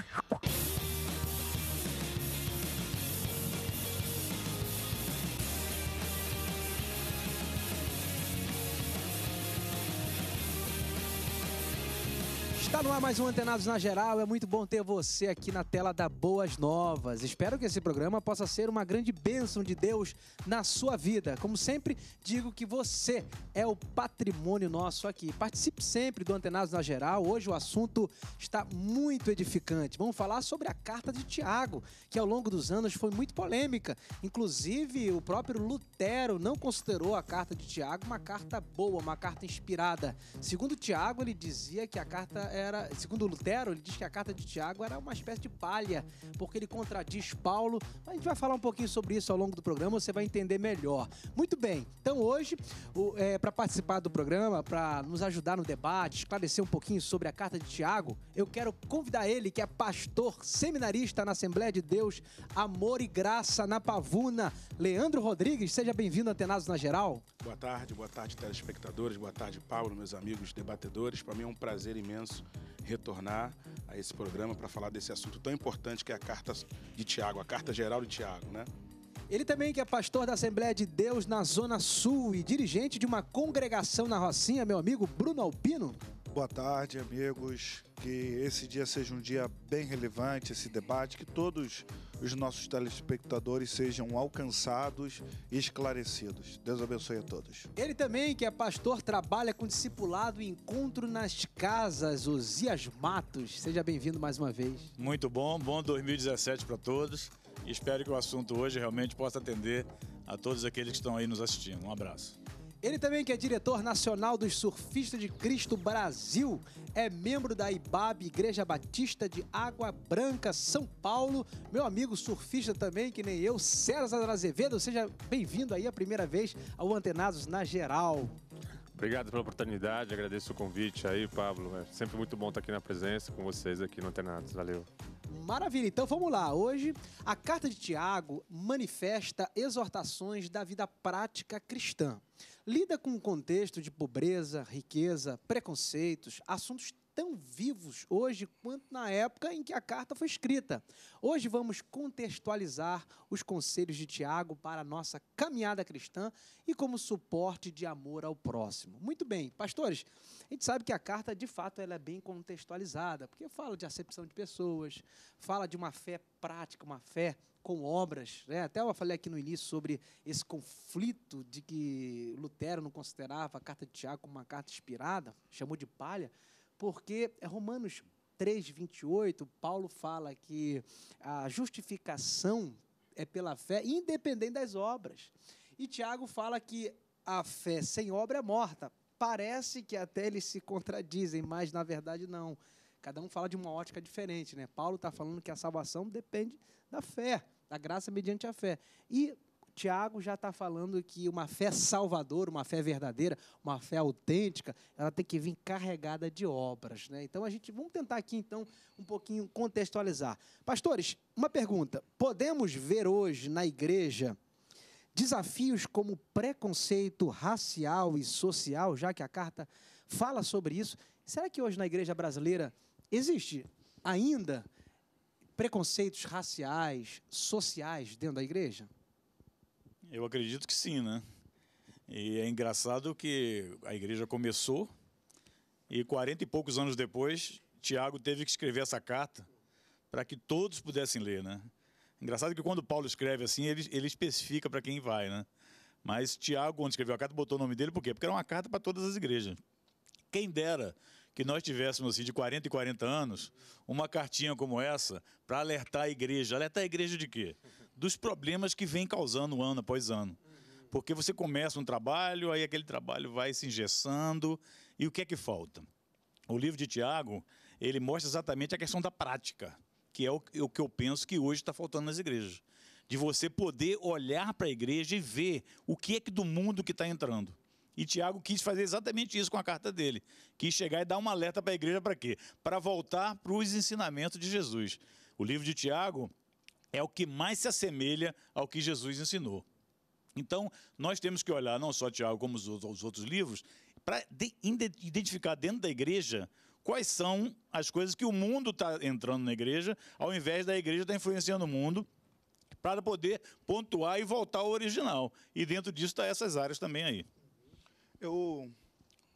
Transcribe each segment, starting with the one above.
you Está no ar mais um Antenados na Geral. É muito bom ter você aqui na tela da Boas Novas. Espero que esse programa possa ser uma grande bênção de Deus na sua vida. Como sempre, digo que você é o patrimônio nosso aqui. Participe sempre do Antenados na Geral. Hoje o assunto está muito edificante. Vamos falar sobre a carta de Tiago, que ao longo dos anos foi muito polêmica. Inclusive, o próprio Lutero não considerou a carta de Tiago uma carta boa, uma carta inspirada. Segundo Tiago, ele dizia que a carta era, segundo Lutero, ele diz que a carta de Tiago era uma espécie de palha, porque ele contradiz Paulo. A gente vai falar um pouquinho sobre isso ao longo do programa, você vai entender melhor. Muito bem, então hoje, é, para participar do programa, para nos ajudar no debate, esclarecer um pouquinho sobre a carta de Tiago, eu quero convidar ele, que é pastor seminarista na Assembleia de Deus, Amor e Graça na Pavuna, Leandro Rodrigues. Seja bem-vindo, Antenados na Geral. Boa tarde, boa tarde, telespectadores, boa tarde, Paulo, meus amigos debatedores. Para mim é um prazer imenso retornar a esse programa para falar desse assunto tão importante que é a carta de Tiago, a carta geral de Tiago, né? Ele também que é pastor da Assembleia de Deus na Zona Sul e dirigente de uma congregação na Rocinha, meu amigo Bruno Alpino boa tarde, amigos. Que esse dia seja um dia bem relevante, esse debate, que todos os nossos telespectadores sejam alcançados e esclarecidos. Deus abençoe a todos. Ele também, que é pastor, trabalha com discipulado e encontro nas casas, Osias Matos. Seja bem-vindo mais uma vez. Muito bom, bom 2017 para todos. Espero que o assunto hoje realmente possa atender a todos aqueles que estão aí nos assistindo. Um abraço. Ele também que é diretor nacional dos Surfistas de Cristo Brasil, é membro da IBAB, Igreja Batista de Água Branca, São Paulo. Meu amigo surfista também, que nem eu, César Azevedo, seja bem-vindo aí a primeira vez ao Antenados na Geral. Obrigado pela oportunidade, agradeço o convite aí, Pablo. É sempre muito bom estar aqui na presença com vocês aqui no Antenados. Valeu. Maravilha, então vamos lá. Hoje, a carta de Tiago manifesta exortações da vida prática cristã lida com um contexto de pobreza, riqueza, preconceitos, assuntos tão vivos hoje quanto na época em que a carta foi escrita. Hoje vamos contextualizar os conselhos de Tiago para a nossa caminhada cristã e como suporte de amor ao próximo. Muito bem, pastores, a gente sabe que a carta de fato ela é bem contextualizada, porque fala de acepção de pessoas, fala de uma fé prática, uma fé com obras. Né? Até eu falei aqui no início sobre esse conflito de que Lutero não considerava a carta de Tiago uma carta inspirada, chamou de palha, porque é Romanos 3, 28, Paulo fala que a justificação é pela fé, independente das obras. E Tiago fala que a fé sem obra é morta. Parece que até eles se contradizem, mas na verdade não. Cada um fala de uma ótica diferente, né? Paulo está falando que a salvação depende da fé. A graça mediante a fé. E Tiago já está falando que uma fé salvadora, uma fé verdadeira, uma fé autêntica, ela tem que vir carregada de obras. Né? Então a gente vamos tentar aqui então um pouquinho contextualizar. Pastores, uma pergunta. Podemos ver hoje na igreja desafios como preconceito racial e social, já que a carta fala sobre isso? Será que hoje na igreja brasileira existe ainda preconceitos raciais, sociais dentro da igreja? Eu acredito que sim, né? E é engraçado que a igreja começou e 40 e poucos anos depois, Tiago teve que escrever essa carta para que todos pudessem ler, né? Engraçado que quando Paulo escreve assim, ele, ele especifica para quem vai, né? Mas Tiago, quando escreveu a carta, botou o nome dele, por quê? Porque era uma carta para todas as igrejas. Quem dera que nós tivéssemos assim, de 40 e 40 anos uma cartinha como essa para alertar a igreja. Alertar a igreja de quê? Dos problemas que vem causando ano após ano. Porque você começa um trabalho, aí aquele trabalho vai se engessando, e o que é que falta? O livro de Tiago, ele mostra exatamente a questão da prática, que é o, é o que eu penso que hoje está faltando nas igrejas. De você poder olhar para a igreja e ver o que é que do mundo que está entrando. E Tiago quis fazer exatamente isso com a carta dele. Quis chegar e dar um alerta para a igreja para quê? Para voltar para os ensinamentos de Jesus. O livro de Tiago é o que mais se assemelha ao que Jesus ensinou. Então, nós temos que olhar não só Tiago, como os outros livros, para identificar dentro da igreja quais são as coisas que o mundo está entrando na igreja, ao invés da igreja estar tá influenciando o mundo, para poder pontuar e voltar ao original. E dentro disso está essas áreas também aí. Eu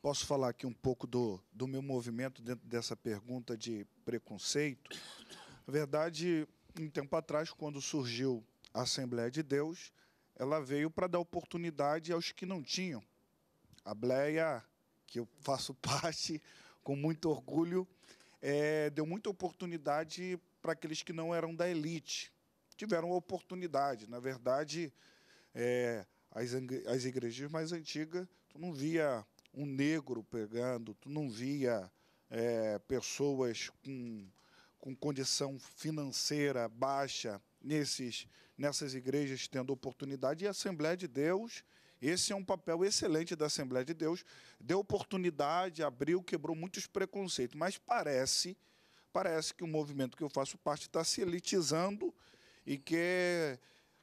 posso falar aqui um pouco do, do meu movimento dentro dessa pergunta de preconceito. Na verdade, um tempo atrás, quando surgiu a Assembleia de Deus, ela veio para dar oportunidade aos que não tinham. A Bleia, que eu faço parte com muito orgulho, é, deu muita oportunidade para aqueles que não eram da elite. Tiveram oportunidade. Na verdade, é, as, as igrejas mais antigas Tu não via um negro pegando, tu não via é, pessoas com, com condição financeira baixa nesses, nessas igrejas tendo oportunidade. E a Assembleia de Deus, esse é um papel excelente da Assembleia de Deus, deu oportunidade, abriu, quebrou muitos preconceitos, mas parece, parece que o movimento que eu faço parte está se elitizando e que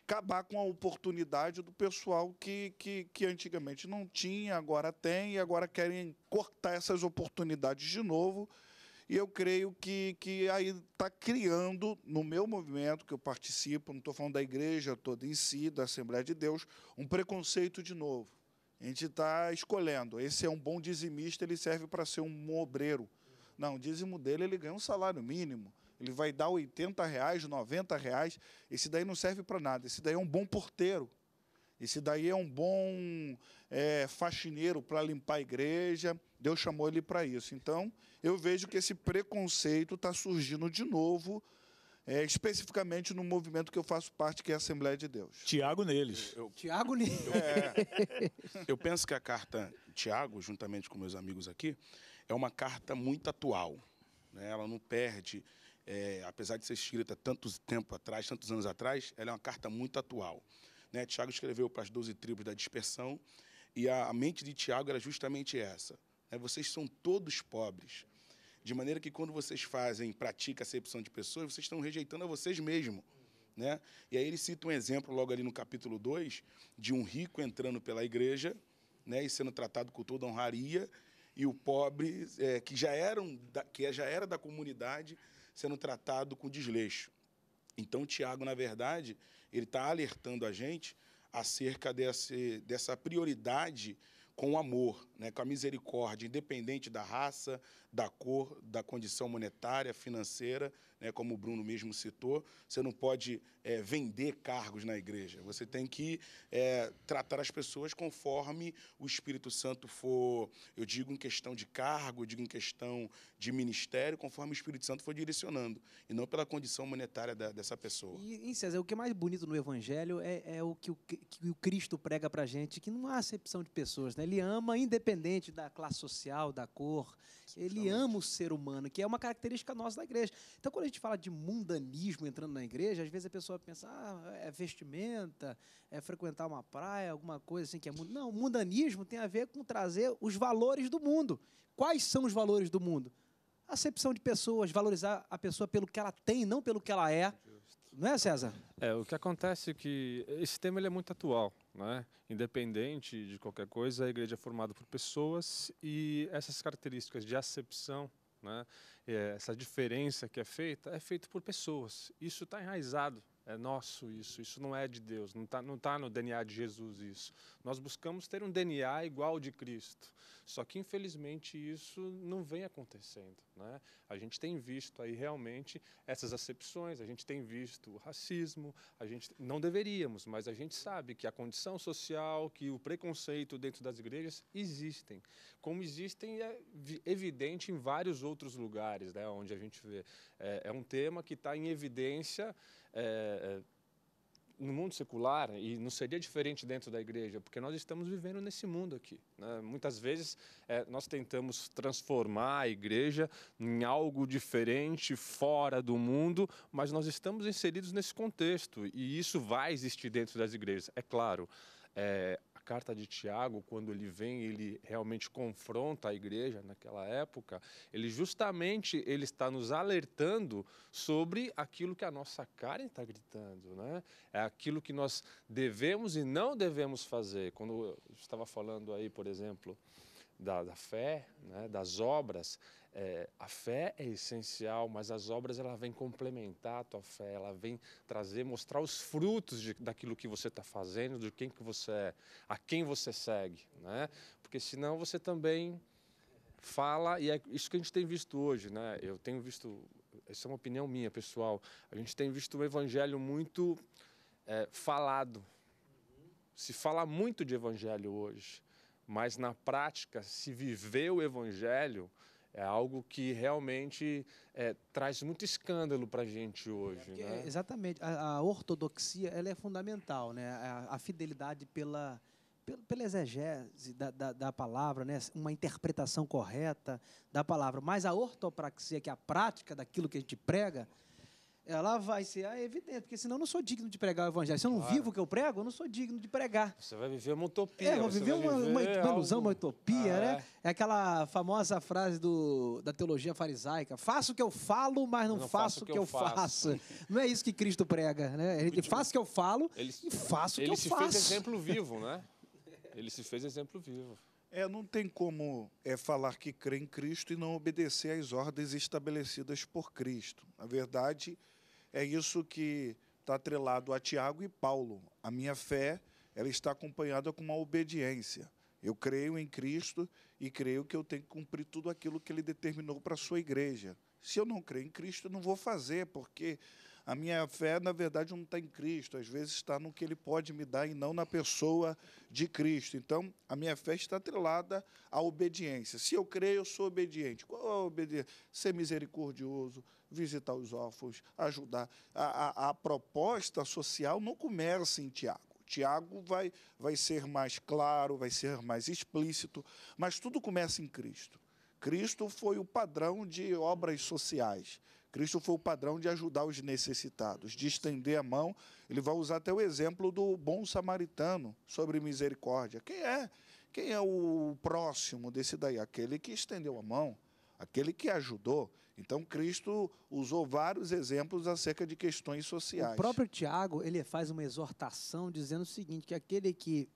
acabar com a oportunidade do pessoal que, que, que antigamente não tinha, agora tem, e agora querem cortar essas oportunidades de novo. E eu creio que, que aí está criando, no meu movimento que eu participo, não estou falando da igreja toda em si, da Assembleia de Deus, um preconceito de novo. A gente está escolhendo. Esse é um bom dizimista, ele serve para ser um obreiro. Não, o dízimo dele ele ganha um salário mínimo. Ele vai dar 80 reais, 90 reais. Esse daí não serve para nada. Esse daí é um bom porteiro. Esse daí é um bom é, faxineiro para limpar a igreja. Deus chamou ele para isso. Então, eu vejo que esse preconceito está surgindo de novo, é, especificamente no movimento que eu faço parte, que é a Assembleia de Deus. Tiago neles. Eu, eu, Tiago neles. Eu, é, eu penso que a carta Tiago, juntamente com meus amigos aqui, é uma carta muito atual. Né? Ela não perde é, apesar de ser escrita tanto tempo atrás, tantos anos atrás, ela é uma carta muito atual. Né? Tiago escreveu para as doze tribos da dispersão e a, mente de Tiago era justamente essa. Né? Vocês são todos pobres. De maneira que quando vocês fazem, praticam a acepção de pessoas, vocês estão rejeitando a vocês mesmos. Né? E aí ele cita um exemplo logo ali no capítulo 2 de um rico entrando pela igreja né, e sendo tratado com toda honraria, e o pobre, é, que, já era um que já era da comunidade, sendo tratado com desleixo. Então, Tiago, na verdade, ele está alertando a gente acerca desse, dessa prioridade com o amor, né, com a misericórdia, independente da raça, da cor, da condição monetária, financeira, né, como o Bruno mesmo citou. Você não pode é, vender cargos na igreja. Você tem que é, tratar as pessoas conforme o Espírito Santo for. Eu digo em questão de cargo, eu digo em questão de ministério, conforme o Espírito Santo for direcionando, e não pela condição monetária da, dessa pessoa. E, e César, o que é mais bonito no Evangelho é, é o que o, que o Cristo prega para gente, que não há acepção de pessoas. Né? Ele ama independente da classe social, da cor. Ele ele ama o ser humano, que é uma característica nossa da igreja. Então, quando a gente fala de mundanismo entrando na igreja, às vezes a pessoa pensa, ah, é vestimenta, é frequentar uma praia, alguma coisa assim que é mundo. Não, mundanismo tem a ver com trazer os valores do mundo. Quais são os valores do mundo? Acepção de pessoas, valorizar a pessoa pelo que ela tem, não pelo que ela é. Não é, César? É, o que acontece é que esse tema ele é muito atual. Né? Independente de qualquer coisa, a igreja é formada por pessoas e essas características de acepção, né? Eh, essa diferença que é feita, é feita por pessoas. Isso está enraizado é nosso isso, isso não é de Deus, não está não tá no DNA de Jesus isso. Nós buscamos ter um DNA igual ao de Cristo, só que infelizmente isso não vem acontecendo. Né? A gente tem visto aí realmente essas acepções, a gente tem visto o racismo, a gente não deveríamos, mas a gente sabe que a condição social, que o preconceito dentro das igrejas existem, como existem é evidente em vários outros lugares, né, onde a gente vê. é, é um tema que está em evidência é, no mundo secular, e não seria diferente dentro da igreja, porque nós estamos vivendo nesse mundo aqui. Né? Muitas vezes é, nós tentamos transformar a igreja em algo diferente, fora do mundo, mas nós estamos inseridos nesse contexto, e isso vai existir dentro das igrejas, é claro. É, carta de Tiago, quando ele vem, ele realmente confronta a igreja naquela época, ele justamente ele está nos alertando sobre aquilo que a nossa carne está gritando, né? É aquilo que nós devemos e não devemos fazer. Quando eu estava falando aí, por exemplo, da, da fé, né, das obras, é, a fé é essencial, mas as obras ela vem complementar a tua fé, ela vem trazer, mostrar os frutos de, daquilo que você está fazendo, de quem que você é, a quem você segue, né? Porque senão você também fala e é isso que a gente tem visto hoje, né? Eu tenho visto, essa é uma opinião minha pessoal, a gente tem visto um evangelho muito é, falado, se fala muito de evangelho hoje, mas na prática se viver o evangelho é algo que realmente é, traz muito escândalo para a gente hoje. É né? Exatamente. A, a, ortodoxia ela é fundamental, né? a, a fidelidade pela, pela exegese da, da, da, palavra, né? uma interpretação correta da palavra, mas a ortopraxia, que é a prática daquilo que a gente prega, ela vai ser a evidente, porque senão eu não sou digno de pregar o evangelho. Se eu não claro. vivo o que eu prego, eu não sou digno de pregar. Você vai viver uma utopia. É, vou viver, uma, viver uma, uma, ilusão, uma utopia, ah, né? É. é. aquela famosa frase do, da teologia farisaica: faço o que eu falo, mas não, não faço, o que eu, eu faço. faço. não é isso que Cristo prega, né? Ele tipo, faz o que eu falo ele, e faço o que eu faço. Ele se fez exemplo vivo, né? Ele se fez exemplo vivo. É, não tem como é, falar que crê em Cristo e não obedecer às ordens estabelecidas por Cristo. Na verdade, é isso que está atrelado a Tiago e Paulo. A minha fé ela está acompanhada com uma obediência. Eu creio em Cristo e creio que eu tenho que cumprir tudo aquilo que ele determinou para a sua igreja. Se eu não creio em Cristo, eu não vou fazer, porque a minha fé, na verdade, não está em Cristo, às vezes está no que Ele pode me dar e não na pessoa de Cristo. Então, a minha fé está atrelada à obediência. Se eu creio, eu sou obediente. Qual é a obediência? Ser misericordioso, visitar os órfãos, ajudar. A, a, a proposta social não começa em Tiago. Tiago vai, vai ser mais claro, vai ser mais explícito, mas tudo começa em Cristo. Cristo foi o padrão de obras sociais. Cristo foi o padrão de ajudar os necessitados, de estender a mão. Ele vai usar até o exemplo do bom samaritano sobre misericórdia. Quem é? Quem é o próximo desse daí? Aquele que estendeu a mão, aquele que ajudou. Então Cristo usou vários exemplos acerca de questões sociais. O próprio Tiago ele faz uma exortação dizendo o seguinte: que aquele que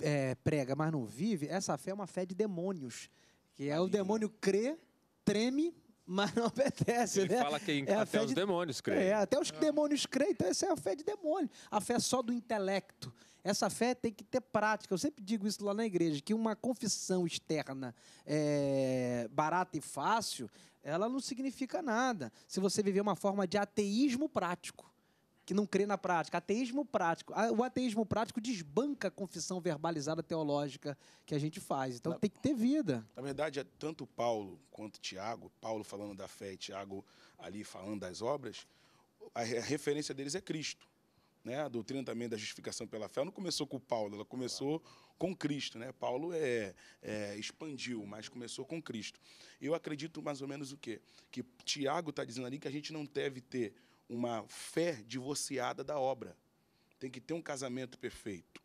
é, prega, mas não vive, essa fé é uma fé de demônios. Que é o demônio crê, treme mas não obedece, Ele né? fala que é até os de... demônios creem. É, até os é. demônios creem, então essa é a fé de demônio. A fé só do intelecto. Essa fé tem que ter prática. Eu sempre digo isso lá na igreja, que uma confissão externa é, barata e fácil, ela não significa nada. Se você viver uma forma de ateísmo prático que não crê na prática. Ateísmo prático. Ah, o ateísmo prático desbanca a confissão verbalizada teológica que a gente faz. Então na, tem que ter vida. Na verdade, é tanto Paulo quanto Tiago, Paulo falando da fé e Tiago ali falando das obras, a referência deles é Cristo. Né? A doutrina também da justificação pela fé não começou com Paulo, ela começou com Cristo. Né? Paulo é, é expandiu, mas começou com Cristo. Eu acredito mais ou menos o quê? Que Tiago está dizendo ali que a gente não deve ter uma fé divorciada da obra. Tem que ter um casamento perfeito.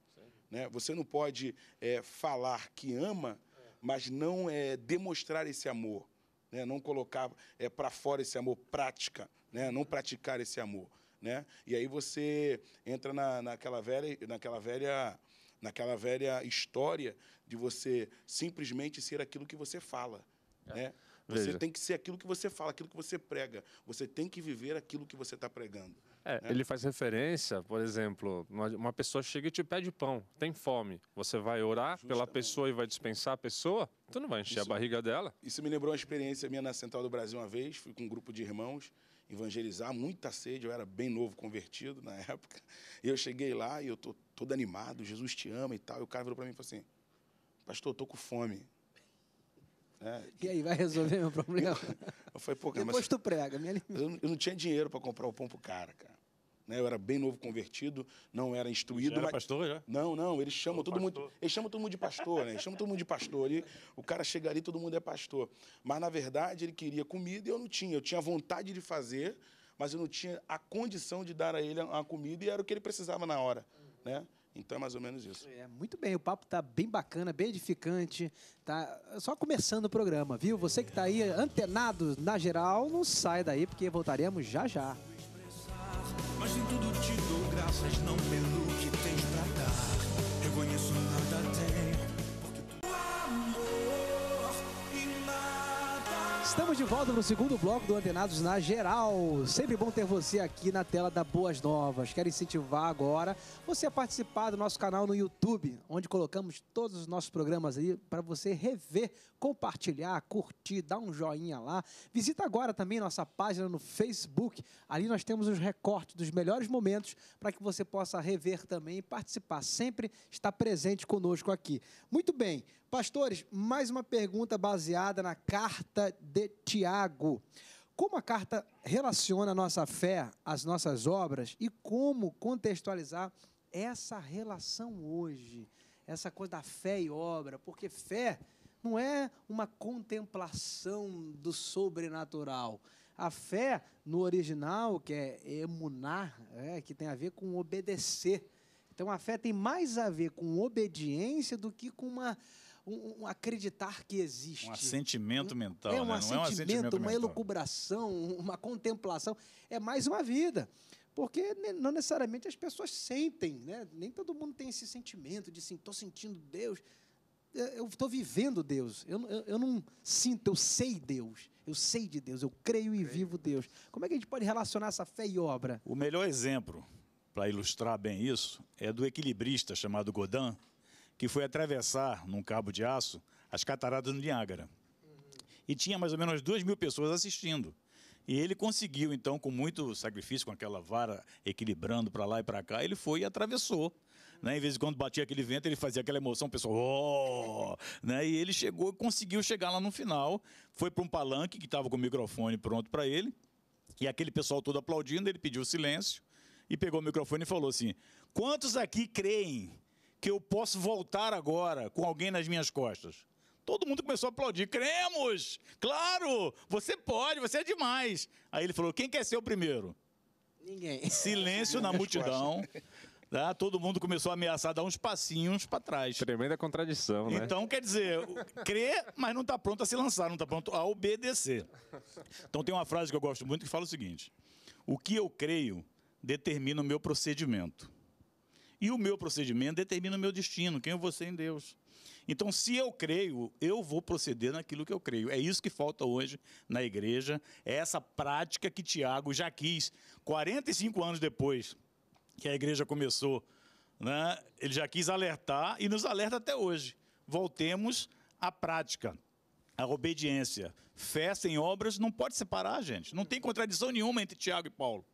Né? Você não pode é, falar que ama, mas não é, demonstrar esse amor. Né? Não colocar é, para fora esse amor, prática. Né? Não praticar esse amor. Né? E aí você entra na, naquela velha, naquela velha, naquela velha história de você simplesmente ser aquilo que você fala, é. né? Você tem que ser aquilo que você fala, aquilo que você prega. Você tem que viver aquilo que você está pregando. É, né? Ele faz referência, por exemplo, uma, pessoa chega e te pede pão, tem fome. Você vai orar Justamente. pela pessoa e vai dispensar a pessoa? Tu não vai encher isso, a barriga dela. Isso me lembrou uma experiência minha na Central do Brasil uma vez. Fui com um grupo de irmãos evangelizar, muita sede. Eu era bem novo convertido na época. E eu cheguei lá e eu tô todo animado, Jesus te ama e tal. E o cara virou para mim e falou assim: Pastor, eu tô com fome. É. E aí, vai resolver meu problema? Eu falei, pô, cara, Depois mas, tu prega, me eu, eu não tinha dinheiro para comprar o pão pro cara, cara. Né, eu era bem novo convertido, não era instruído. Já era mas... pastor já? Não, não, eles chamam todo mundo. Eles chamam todo mundo de pastor, né? Eles chamam todo mundo de pastor. E o cara chega ali, todo mundo é pastor. Mas na verdade ele queria comida e eu não tinha. Eu tinha vontade de fazer, mas eu não tinha a condição de dar a ele a comida e era o que ele precisava na hora, né? Então é mais ou menos isso. É, muito bem, o papo está bem bacana, bem edificante. Tá só começando o programa, viu? Você que está aí antenado na geral, não sai daí porque voltaremos já já. Mas em tudo te dou graças, não pelo que tens pra dar. Reconheço nada Estamos de volta no segundo bloco do Antenados na Geral. Sempre bom ter você aqui na tela da Boas Novas. Quero incentivar agora você a participar do nosso canal no YouTube, onde colocamos todos os nossos programas aí para você rever, compartilhar, curtir, dar um joinha lá. Visita agora também nossa página no Facebook. Ali nós temos os recortes dos melhores momentos para que você possa rever também e participar. Sempre está presente conosco aqui. Muito bem. Pastores, mais uma pergunta baseada na carta de Tiago. Como a carta relaciona a nossa fé às nossas obras e como contextualizar essa relação hoje, essa coisa da fé e obra, porque fé não é uma contemplação do sobrenatural. A fé no original, que é emunar, é, que tem a ver com obedecer. Então a fé tem mais a ver com obediência do que com uma um, um acreditar que existe. Um assentimento mental, é um né? assentimento, não é um assentimento uma mental. elucubração, uma contemplação. É mais uma vida. Porque não necessariamente as pessoas sentem, né? Nem todo mundo tem esse sentimento de assim, estou sentindo Deus. Eu estou vivendo Deus. Eu, eu, eu, não sinto, eu sei Deus. Eu sei de Deus, eu creio e vivo Deus. Como é que a gente pode relacionar essa fé e obra? O melhor exemplo para ilustrar bem isso é do equilibrista chamado Godin, que foi atravessar, num cabo de aço, as cataratas do Niágara. Uhum. E tinha mais ou menos duas mil pessoas assistindo. E ele conseguiu, então, com muito sacrifício, com aquela vara equilibrando para lá e para cá, ele foi e atravessou. Né? Em vez de quando batia aquele vento, ele fazia aquela emoção, o pessoal, oh! né? E ele chegou, conseguiu chegar lá no final, foi para um palanque que estava com o microfone pronto para ele, e aquele pessoal todo aplaudindo, ele pediu silêncio e pegou o microfone e falou assim: Quantos aqui creem que eu posso voltar agora com alguém nas minhas costas. Todo mundo começou a aplaudir. Cremos! Claro! Você pode, você é demais. Aí ele falou: quem quer ser o primeiro? Ninguém. Silêncio na multidão. Tá? Todo mundo começou a ameaçar dar uns passinhos para trás. Tremenda contradição, né? Então, quer dizer, crê, mas não está pronto a se lançar, não está pronto a obedecer. Então, tem uma frase que eu gosto muito que fala o seguinte: O que eu creio determina o meu procedimento. E o meu procedimento determina o meu destino, quem eu vou ser em Deus. Então, se eu creio, eu vou proceder naquilo que eu creio. É isso que falta hoje na igreja, é essa prática que Tiago já quis. 45 anos depois que a igreja começou, né, ele já quis alertar e nos alerta até hoje. Voltemos à prática, à obediência. Fé sem obras não pode separar, gente. Não tem contradição nenhuma entre Tiago e Paulo.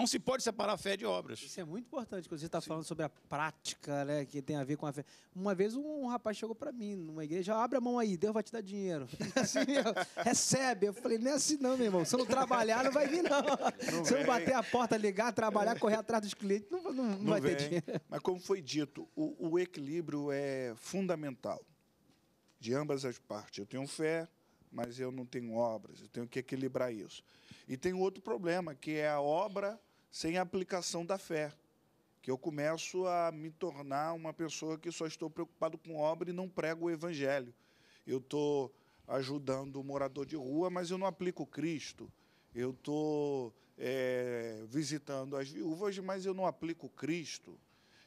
Não se pode separar fé de obras. Isso é muito importante quando você está falando sobre a prática, né, que tem a ver com a fé. Uma vez um, um rapaz chegou para mim numa igreja, abre a mão aí, Deus vai te dar dinheiro. assim, eu, recebe. Eu falei, não é assim não, meu irmão. Se eu não trabalhar, não vai vir não. não Se eu não bater a porta, ligar, trabalhar, correr atrás dos clientes, não, não, não vai vem. ter dinheiro. Mas como foi dito, o, o equilíbrio é fundamental de ambas as partes. Eu tenho fé, mas eu não tenho obras, eu tenho que equilibrar isso. E tem outro problema, que é a obra sem a aplicação da fé, que eu começo a me tornar uma pessoa que só estou preocupado com obra e não prego o evangelho. Eu estou ajudando o morador de rua, mas eu não aplico Cristo. Eu estou é, visitando as viúvas, mas eu não aplico Cristo.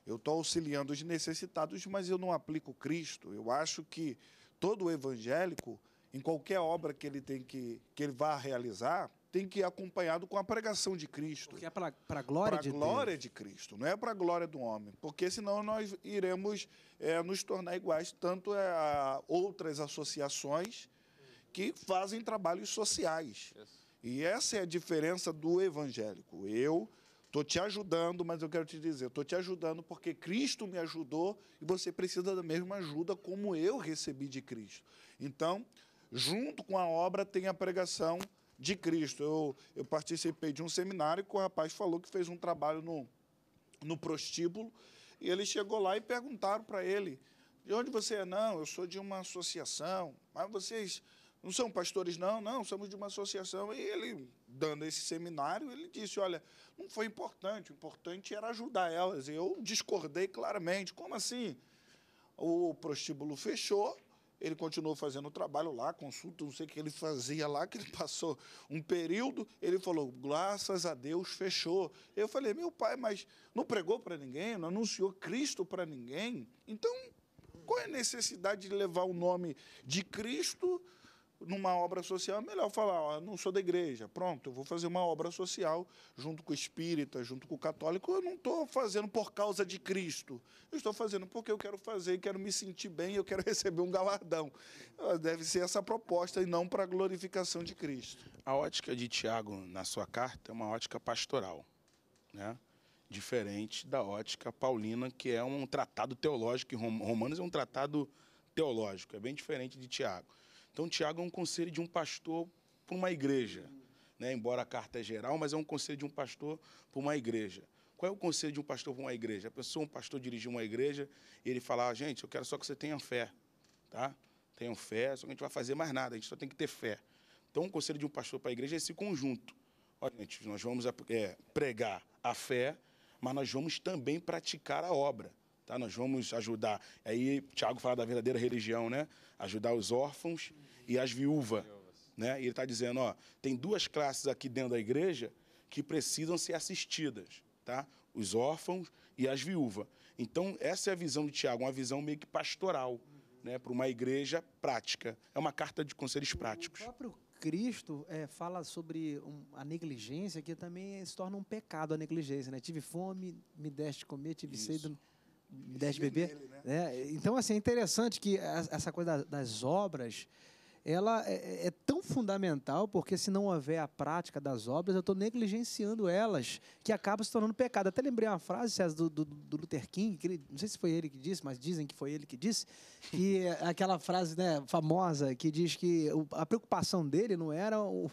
Eu estou auxiliando os necessitados, mas eu não aplico Cristo. Eu acho que todo evangélico, em qualquer obra que ele tem que, que ele vá realizar, tem que ir acompanhado com a pregação de Cristo. Porque é para a glória pra de glória de Cristo, não é para a glória do homem. Porque senão nós iremos é, nos tornar iguais tanto é, a outras associações que fazem trabalhos sociais. E essa é a diferença do evangélico. Eu estou te ajudando, mas eu quero te dizer, estou te ajudando porque Cristo me ajudou e você precisa da mesma ajuda como eu recebi de Cristo. Então, junto com a obra tem a pregação de Cristo. Eu, eu participei de um seminário que o rapaz falou que fez um trabalho no, no prostíbulo e ele chegou lá e perguntaram para ele: de onde você é? Não, eu sou de uma associação. Mas vocês não são pastores, não? Não, somos de uma associação. E ele, dando esse seminário, ele disse: olha, não foi importante, o importante era ajudar elas. E eu discordei claramente: como assim? O prostíbulo fechou ele continuou fazendo o trabalho lá, consulta, não sei o que ele fazia lá, que ele passou um período, ele falou, graças a Deus, fechou. Eu falei, meu pai, mas não pregou para ninguém, não anunciou Cristo para ninguém, então qual é a necessidade de levar o nome de Cristo numa obra social, é melhor falar, ó, não sou da igreja, pronto, eu vou fazer uma obra social junto com o espírita, junto com o católico. Eu não estou fazendo por causa de Cristo. Eu estou fazendo porque eu quero fazer, quero me sentir bem, eu quero receber um galardão. Deve ser essa proposta e não para a glorificação de Cristo. A ótica de Tiago na sua carta é uma ótica pastoral, né? diferente da ótica paulina, que é um tratado teológico, e Romanos é um tratado teológico, é bem diferente de Tiago. Então, Tiago é um conselho de um pastor para uma igreja. Né? Embora a carta é geral, mas é um conselho de um pastor para uma igreja. Qual é o conselho de um pastor para uma igreja? A pessoa, um pastor dirigir uma igreja e ele falar, ah, gente, eu quero só que você tenha fé, tá? Tenha fé, só que a gente vai fazer mais nada, a gente só tem que ter fé. Então, o conselho de um pastor para a igreja é esse conjunto. Olha, gente, nós vamos é, pregar a fé, mas nós vamos também praticar a obra. Tá? Nós vamos ajudar. Aí Tiago fala da verdadeira religião, né? Ajudar os órfãos uhum. e as viúvas. Né? E ele está dizendo, ó, tem duas classes aqui dentro da igreja que precisam ser assistidas, tá? Os órfãos e as viúvas. Então, essa é a visão de Tiago, uma visão meio que pastoral, uhum. né? Para uma igreja prática. É uma carta de conselhos práticos. O próprio Cristo é, fala sobre um, a negligência, que também se torna um pecado a negligência, né? Tive fome, me deste comer, tive Isso. sede 10 bebê. Nele, né? É, então, assim, é interessante que essa coisa das obras, ela é, é, é, tão fundamental, porque se não houver a prática das obras, eu estou negligenciando elas, que acabam se tornando pecado. Até lembrei uma frase César, do, do, do, Luther King, que ele, não sei se foi ele que disse, mas dizem que foi ele que disse, que aquela frase né, famosa que diz que a preocupação dele não era o,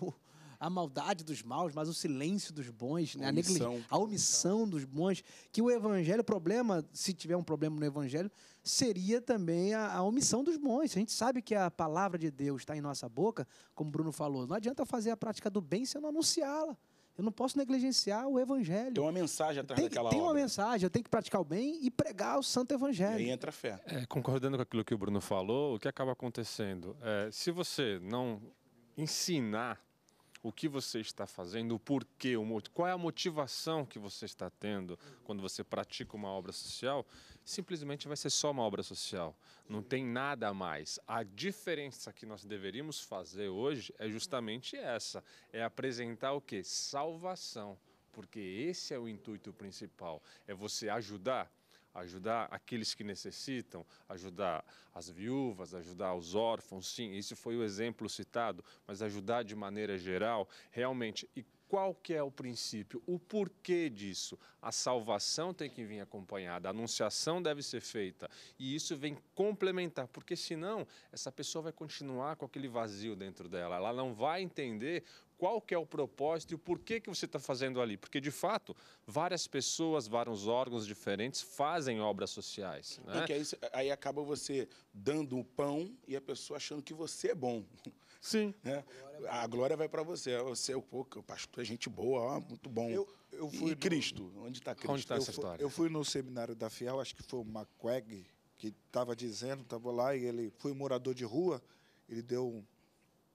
a maldade dos maus, mas o silêncio dos bons, né? A A, a, omissão dos bons. Que o evangelho, o problema, se tiver um problema no evangelho, seria também a, a omissão dos bons. A gente sabe que a palavra de Deus está em nossa boca, como o Bruno falou, não adianta fazer a prática do bem se eu não anunciá-la. Eu não posso negligenciar o evangelho. Tem uma mensagem atrás tem, daquela Tem obra. uma mensagem, eu tenho que praticar o bem e pregar o santo evangelho. E aí entra a fé. É, concordando com aquilo que o Bruno falou, o que acaba acontecendo? É, se você não ensinar o que você está fazendo, o porquê, o, qual é a motivação que você está tendo quando você pratica uma obra social, simplesmente vai ser só uma obra social. Não tem nada a mais. A diferença que nós deveríamos fazer hoje é justamente essa: é apresentar o que? Salvação. Porque esse é o intuito principal. É você ajudar ajudar aqueles que necessitam, ajudar as viúvas, ajudar os órfãos, sim, esse foi o exemplo citado, mas ajudar de maneira geral, realmente. E qual que é o princípio, o porquê disso. A salvação tem que vir acompanhada, a anunciação deve ser feita e isso vem complementar, porque senão essa pessoa vai continuar com aquele vazio dentro dela, ela não vai entender qual que é o propósito e o porquê que você está fazendo ali. Porque, de fato, várias pessoas, vários órgãos diferentes fazem obras sociais. Né? É aí, aí, acaba você dando o pão e a pessoa achando que você é bom. Sim. Né? A glória vai para você. Você é o pô, o pastor é gente boa, ó, muito bom. Eu, eu fui e no... Cristo? Onde está Cristo? Onde está essa história? eu fui no seminário da Fiel, acho que foi o Macqueg que estava dizendo, estava lá e ele foi morador de rua, ele deu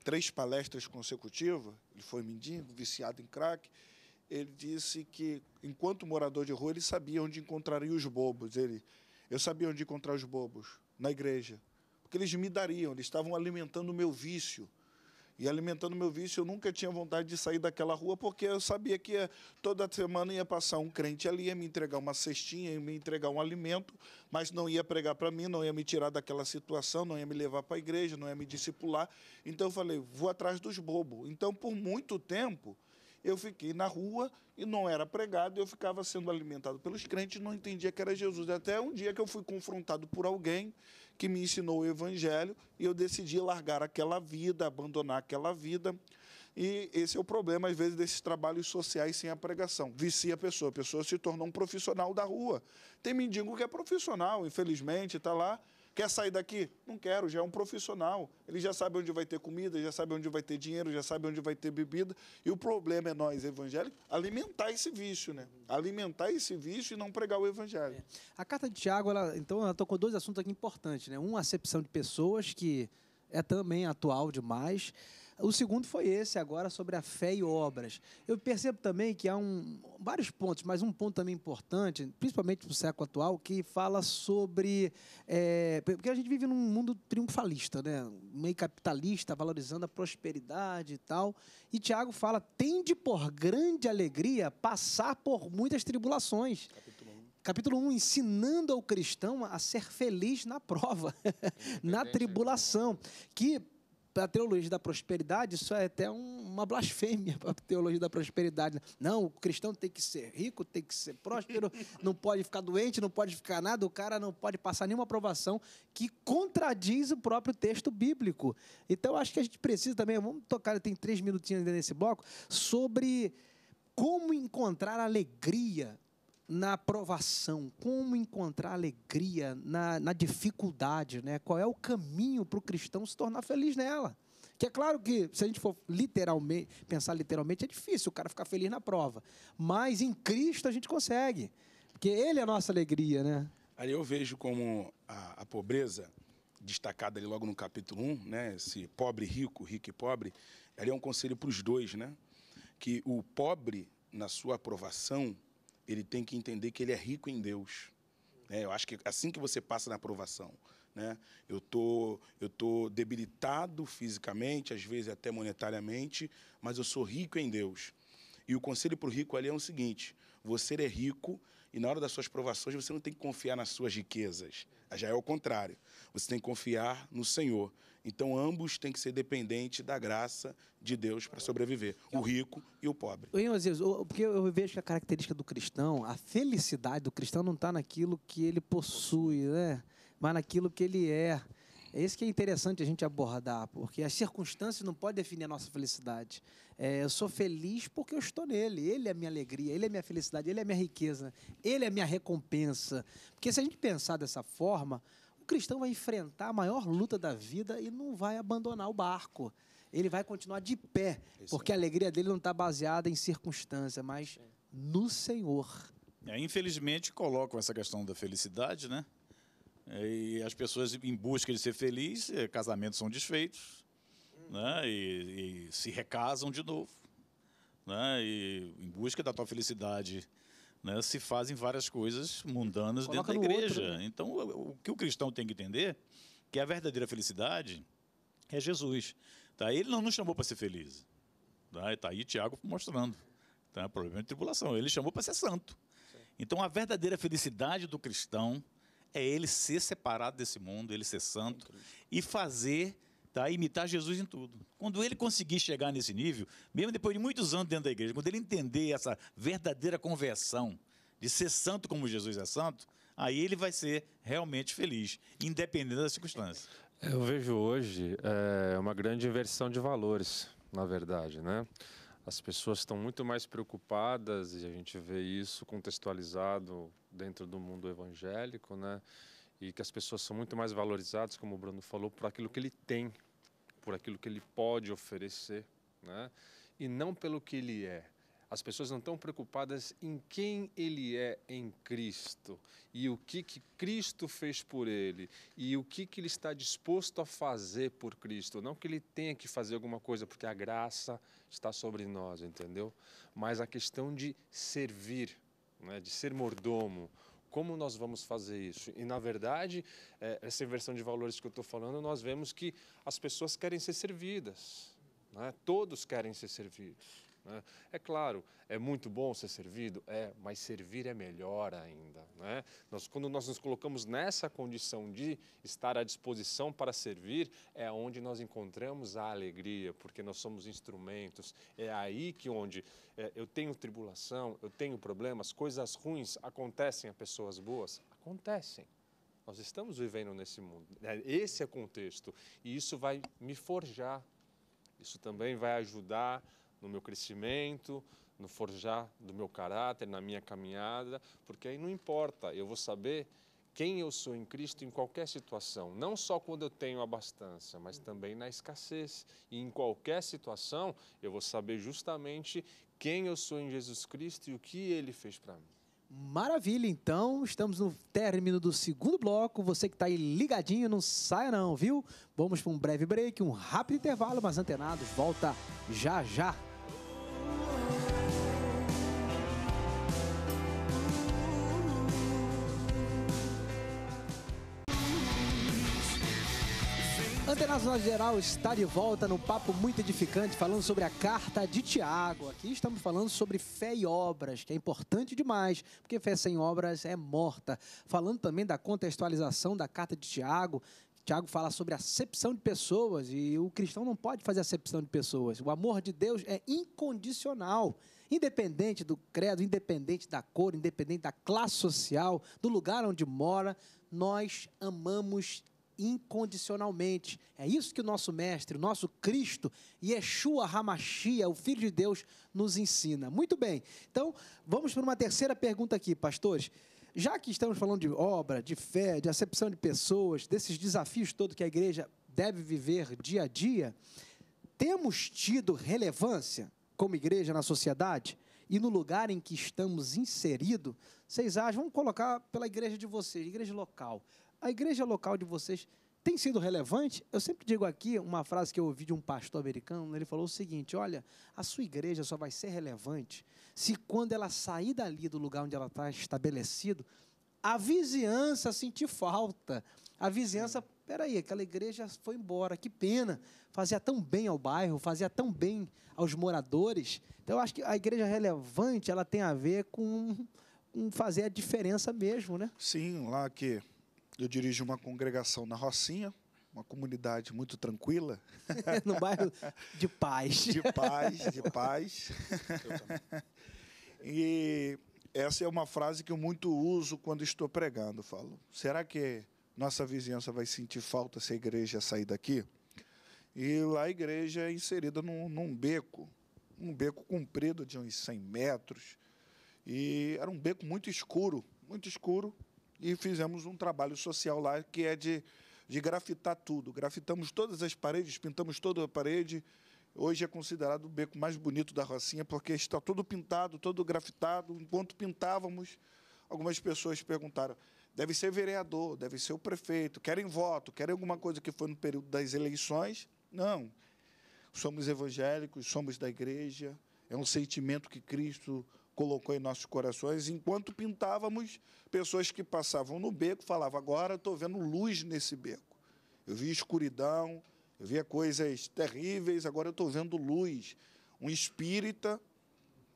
três palestras consecutivas, ele foi mendigo, viciado em crack, ele disse que, enquanto morador de rua, ele sabia onde encontraria os bobos. Ele, eu sabia onde encontrar os bobos, na igreja, porque eles me dariam, eles estavam alimentando o meu vício e alimentando meu vício, eu nunca tinha vontade de sair daquela rua, porque eu sabia que toda semana ia passar um crente ali, ia me entregar uma cestinha, ia me entregar um alimento, mas não ia pregar para mim, não ia me tirar daquela situação, não ia me levar para a igreja, não ia me discipular. Então eu falei, vou atrás dos bobos. Então, por muito tempo, eu fiquei na rua e não era pregado, eu ficava sendo alimentado pelos crentes, não entendia que era Jesus. Até um dia que eu fui confrontado por alguém que me ensinou o Evangelho e eu decidi largar aquela vida, abandonar aquela vida. E esse é o problema, às vezes, desses trabalhos sociais sem a pregação. Vicia a pessoa, a pessoa se tornou um profissional da rua. Tem mendigo que é profissional, infelizmente, está lá Quer sair daqui? Não quero, já é um profissional. Ele já sabe onde vai ter comida, já sabe onde vai ter dinheiro, já sabe onde vai ter bebida. E o problema é nós, evangélicos, alimentar esse vício, né? Alimentar esse vício e não pregar o evangelho. É. A carta de Tiago, ela, então, ela tocou dois assuntos aqui importantes, né? Um, a acepção de pessoas, que é também atual demais. O segundo foi esse, agora, sobre a fé e obras. Eu percebo também que há um, vários pontos, mas um ponto também importante, principalmente no século atual, que fala sobre. É, porque a gente vive num mundo triunfalista, né? meio capitalista, valorizando a prosperidade e tal. E Tiago fala: tende por grande alegria passar por muitas tribulações. Capítulo 1 capítulo 1, ensinando ao cristão a ser feliz na prova, na né? tribulação, que para a teologia da prosperidade, isso é até um, uma blasfêmia para a teologia da prosperidade. Não, o cristão tem que ser rico, tem que ser próspero, não pode ficar doente, não pode ficar nada, o cara não pode passar nenhuma aprovação que contradiz o próprio texto bíblico. Então, acho que a gente precisa também, vamos tocar, tem três minutinhos ainda nesse bloco, sobre como encontrar alegria na aprovação, como encontrar alegria na, na dificuldade, né? qual é o caminho para o cristão se tornar feliz nela. Que é claro que, se a gente for literalmente, pensar literalmente, é difícil o cara ficar feliz na prova. Mas em Cristo a gente consegue. Porque Ele é a nossa alegria, né? Aí eu vejo como a, a pobreza, destacada ali logo no capítulo 1, né? Esse pobre rico, rico e pobre, ali é um conselho para os dois, né? Que o pobre, na sua aprovação, ele tem que entender que ele é rico em Deus. É, eu acho que assim que você passa na aprovação, né? Eu tô, eu tô debilitado fisicamente, às vezes até monetariamente, mas eu sou rico em Deus. E o conselho para o rico ali é o seguinte: você é rico e na hora das suas provações você não tem que confiar nas suas riquezas. Já é o contrário. Você tem que confiar no Senhor. Então, ambos têm que ser dependentes da graça de Deus para sobreviver, o rico e o pobre. Eu, vezes, porque eu vejo que a característica do cristão, a felicidade do cristão não está naquilo que ele possui, né? mas naquilo que ele é. É isso que é interessante a gente abordar, porque as circunstâncias não podem definir a nossa felicidade. É, eu sou feliz porque eu estou nele. Ele é a minha alegria, ele é a minha felicidade, ele é a minha riqueza, ele é a minha recompensa. Porque se a gente pensar dessa forma, o cristão vai enfrentar a maior luta da vida e não vai abandonar o barco. Ele vai continuar de pé, Isso porque é. a alegria dele não está baseada em circunstância, mas no Senhor. É, infelizmente, colocam essa questão da felicidade, né? É, e as pessoas em busca de ser feliz, é, casamentos são desfeitos, hum. né? E, e, se recasam de novo, né? E em busca da tua felicidade né, se fazem várias coisas mundanas Coloca dentro da igreja. Outro, né? Então, o que o cristão tem que entender que a verdadeira felicidade é Jesus. Tá? Ele não nos chamou para ser feliz. Tá? Está aí Tiago mostrando. Tá? Problema de tribulação. Ele chamou para ser santo. Então, a verdadeira felicidade do cristão é ele ser separado desse mundo, ele ser santo e fazer tá? imitar Jesus em tudo. Quando ele conseguir chegar nesse nível, mesmo depois de muitos anos dentro da igreja, quando ele entender essa verdadeira conversão, de ser santo como Jesus é santo, aí ele vai ser realmente feliz, independente das circunstâncias. Eu vejo hoje é, uma grande inversão de valores, na verdade, né? As pessoas estão muito mais preocupadas e a gente vê isso contextualizado dentro do mundo evangélico, né? e que as pessoas são muito mais valorizadas, como o Bruno falou, por aquilo que ele tem, por aquilo que ele pode oferecer, né? e não pelo que ele é. As pessoas não estão preocupadas em quem ele é em Cristo e o que, que Cristo fez por ele e o que, que ele está disposto a fazer por Cristo. Não que ele tenha que fazer alguma coisa, porque a graça está sobre nós, entendeu? Mas a questão de servir, né? de ser mordomo, como nós vamos fazer isso. E, na verdade, é, essa inversão de valores que eu estou falando, nós vemos que as pessoas querem ser servidas, né? todos querem ser servidos. Né? É claro, é muito bom ser servido, é, mas servir é melhor ainda. Né? Nós, quando nós nos colocamos nessa condição de estar à disposição para servir, é onde nós encontramos a alegria, porque nós somos instrumentos. É aí que onde é, eu tenho tribulação, eu tenho problemas, coisas ruins acontecem a pessoas boas, acontecem. Nós estamos vivendo nesse mundo. Né? Esse é o contexto. E isso vai me forjar. Isso também vai ajudar no meu crescimento, no forjar do meu caráter, na minha caminhada, porque aí não importa, eu vou saber quem eu sou em Cristo em qualquer situação, não só quando eu tenho abastança, mas também na escassez. E em qualquer situação, eu vou saber justamente quem eu sou em Jesus Cristo e o que ele fez para mim. Maravilha, então estamos no término do segundo bloco. Você que está aí ligadinho, não saia não, viu? Vamos para um breve break, um rápido intervalo, mas antenados, volta já já. na geral está de volta no papo muito edificante, falando sobre a carta de Tiago. Aqui estamos falando sobre fé e obras, que é importante demais, porque fé sem obras é morta. Falando também da contextualização da carta de Tiago, Tiago fala sobre acepção de pessoas e o cristão não pode fazer acepção de pessoas. O amor de Deus é incondicional, independente do credo, independente da cor, independente da classe social, do lugar onde mora. Nós amamos incondicionalmente. É isso que o nosso Mestre, o nosso Cristo, Yeshua Hamashia, o Filho de Deus, nos ensina. Muito bem, então vamos para uma terceira pergunta aqui, pastores. Já que estamos falando de obra, de fé, de acepção de pessoas, desses desafios todos que a igreja deve viver dia a dia, temos tido relevância como igreja na sociedade? e no lugar em que estamos inseridos, vocês acham, vamos colocar pela igreja de vocês, igreja local, a igreja local de vocês tem sido relevante? Eu sempre digo aqui uma frase que eu ouvi de um pastor americano, ele falou o seguinte: olha, a sua igreja só vai ser relevante se quando ela sair dali do lugar onde ela está estabelecido, a vizinhança sentir falta. A vizinhança, peraí, aquela igreja foi embora, que pena. Fazia tão bem ao bairro, fazia tão bem aos moradores. Então, eu acho que a igreja relevante ela tem a ver com, com fazer a diferença mesmo, né? Sim, lá que eu dirijo uma congregação na Rocinha, uma comunidade muito tranquila. no bairro de paz. De paz, de paz. e essa é uma frase que eu muito uso quando estou pregando. Falo, será que nossa vizinhança vai sentir falta se a igreja sair daqui? E lá a igreja é inserida num, num beco, um beco comprido de uns 100 metros. E era um beco muito escuro, muito escuro, e fizemos um trabalho social lá que é de, de grafitar tudo. Grafitamos todas as paredes, pintamos toda a parede. Hoje é considerado o beco mais bonito da Rocinha, porque está todo pintado, todo grafitado. Enquanto pintávamos, algumas pessoas perguntaram: deve ser vereador, deve ser o prefeito, querem voto, querem alguma coisa que foi no período das eleições. Não. Somos evangélicos, somos da igreja, é um sentimento que Cristo colocou em nossos corações enquanto pintávamos pessoas que passavam no beco falavam agora estou vendo luz nesse beco eu vi escuridão eu via coisas terríveis agora estou vendo luz um espírita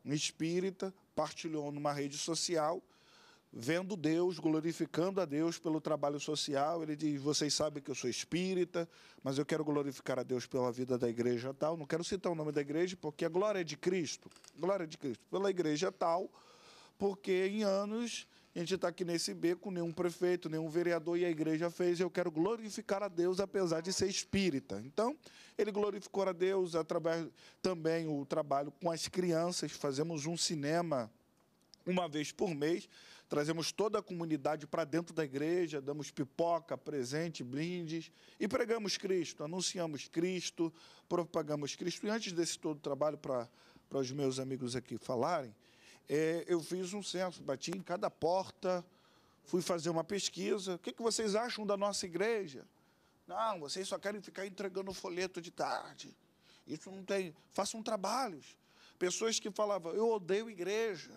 um espírita partilhou numa rede social vendo Deus, glorificando a Deus pelo trabalho social. Ele diz: Vocês sabem que eu sou espírita, mas eu quero glorificar a Deus pela vida da igreja tal. Não quero citar o nome da igreja, porque a glória é de Cristo. Glória de Cristo. Pela igreja tal, porque em anos a gente está aqui nesse beco, nenhum prefeito, nenhum vereador e a igreja fez. Eu quero glorificar a Deus, apesar de ser espírita. Então, ele glorificou a Deus através também o trabalho com as crianças. Fazemos um cinema uma vez por mês trazemos toda a comunidade para dentro da igreja, damos pipoca, presente, brindes e pregamos Cristo, anunciamos Cristo, propagamos Cristo. E antes desse todo trabalho, para os meus amigos aqui falarem, é, eu fiz um censo, bati em cada porta, fui fazer uma pesquisa. O que, que vocês acham da nossa igreja? Não, vocês só querem ficar entregando folheto de tarde. Isso não tem. Façam trabalhos. Pessoas que falavam, eu odeio igreja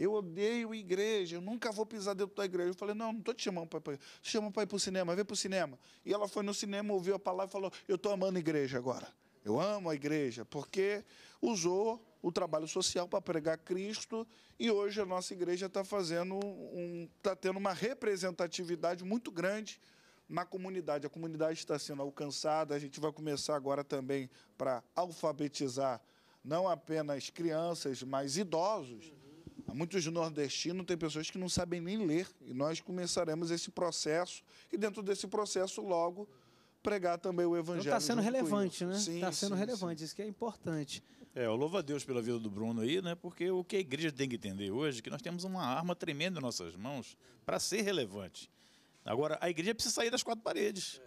eu odeio igreja, eu nunca vou pisar dentro da igreja. Eu falei, não, não estou te chamando para ir. chama para ir para o cinema, vem para o cinema. E ela foi no cinema, ouviu a palavra e falou, eu estou amando a igreja agora. Eu amo a igreja, porque usou o trabalho social para pregar Cristo e hoje a nossa igreja está fazendo um, está tendo uma representatividade muito grande na comunidade. A comunidade está sendo alcançada. A gente vai começar agora também para alfabetizar não apenas crianças, mas idosos Há muitos nordestinos tem pessoas que não sabem nem ler e nós começaremos esse processo e dentro desse processo logo pregar também o então, tá evangelho. Está sendo relevante, né? Está sendo sim, relevante, sim. isso que é importante. É, eu louvo a Deus pela vida do Bruno aí, né? Porque o que a igreja tem que entender hoje é que nós temos uma arma tremenda em nossas mãos para ser relevante. Agora, a igreja precisa sair das quatro paredes.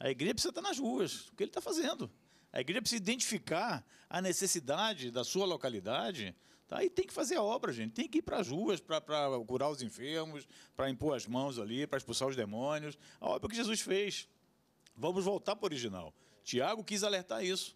A igreja precisa estar tá nas ruas, o que ele está fazendo. A igreja precisa identificar a necessidade da sua localidade Tá? E tem que fazer a obra, gente. Tem que ir para as ruas para curar os enfermos, para impor as mãos ali, para expulsar os demônios. A obra que Jesus fez. Vamos voltar para o original. Tiago quis alertar isso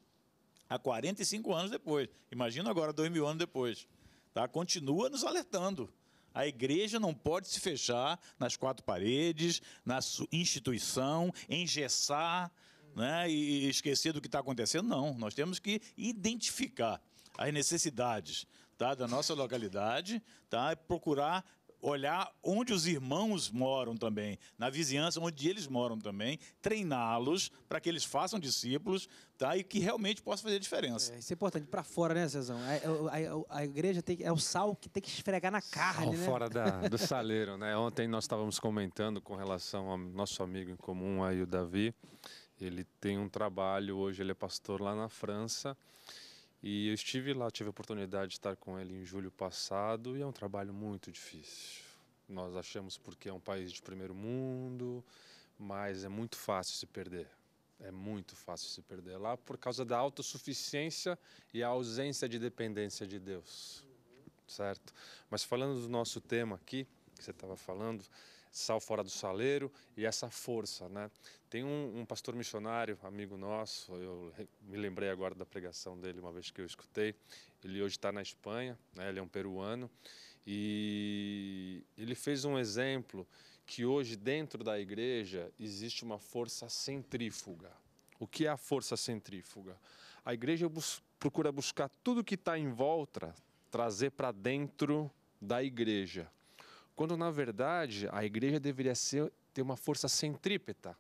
há 45 anos depois. Imagina agora, dois mil anos depois. Tá? Continua nos alertando. A igreja não pode se fechar nas quatro paredes, na instituição, engessar né, e esquecer do que está acontecendo. Não, nós temos que identificar as necessidades tá? da nossa localidade, tá? procurar olhar onde os irmãos moram também, na vizinhança onde eles moram também, treiná-los para que eles façam discípulos tá? e que realmente possa fazer diferença. É, isso é importante para fora, né, Cezão? A, a, a, a igreja tem, é o sal que tem que esfregar na carne. Sal né? fora da, do saleiro, né? Ontem nós estávamos comentando com relação ao nosso amigo em comum aí, o Davi. Ele tem um trabalho, hoje ele é pastor lá na França e eu estive lá, tive a oportunidade de estar com ele em julho passado e é um trabalho muito difícil. Nós achamos porque é um país de primeiro mundo, mas é muito fácil se perder. É muito fácil se perder lá por causa da autossuficiência e a ausência de dependência de Deus. Certo? Mas falando do nosso tema aqui, que você estava falando, sal fora do saleiro e essa força, né? Tem um, um pastor missionário, amigo nosso, eu me lembrei agora da pregação dele uma vez que eu escutei. Ele hoje está na Espanha, né? Ele é um peruano e ele fez um exemplo que hoje dentro da igreja existe uma força centrífuga. O que é a força centrífuga? A igreja bus procura buscar tudo que está em volta, trazer para dentro da igreja quando na verdade a igreja deveria ser, ter uma força centrípeta,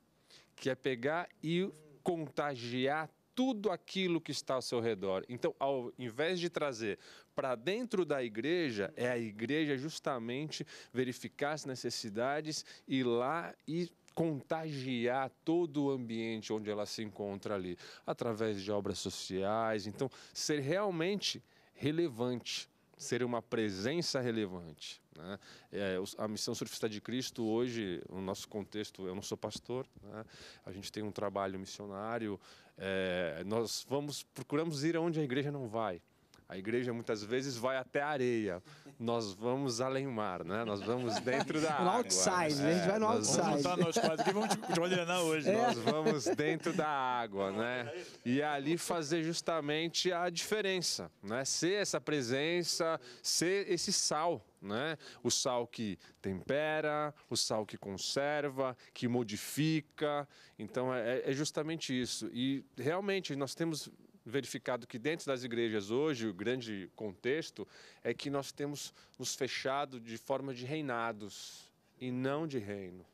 que é pegar e contagiar tudo aquilo que está ao seu redor. Então, ao invés de trazer para dentro da igreja, é a igreja justamente verificar as necessidades e lá e contagiar todo o ambiente onde ela se encontra ali, através de obras sociais. Então, ser realmente relevante, ser uma presença relevante. Né? É, a missão surfista de Cristo hoje, no nosso contexto, eu não sou pastor, né? a gente tem um trabalho missionário, é, nós vamos procuramos ir aonde a igreja não vai. A igreja muitas vezes vai até a areia. Nós vamos além mar, né? Nós vamos dentro da água. outside, né? a gente vai no nós outside. Vamos juntar nós quatro vamos hoje. É. Nós vamos dentro da água, né? E ali fazer justamente a diferença, né? Ser essa presença, ser esse sal, né? O sal que tempera, o sal que conserva, que modifica. Então é, é, é justamente isso. E realmente nós temos verificado que dentro das igrejas hoje, o grande contexto é que nós temos nos fechado de forma de reinados e não de reino.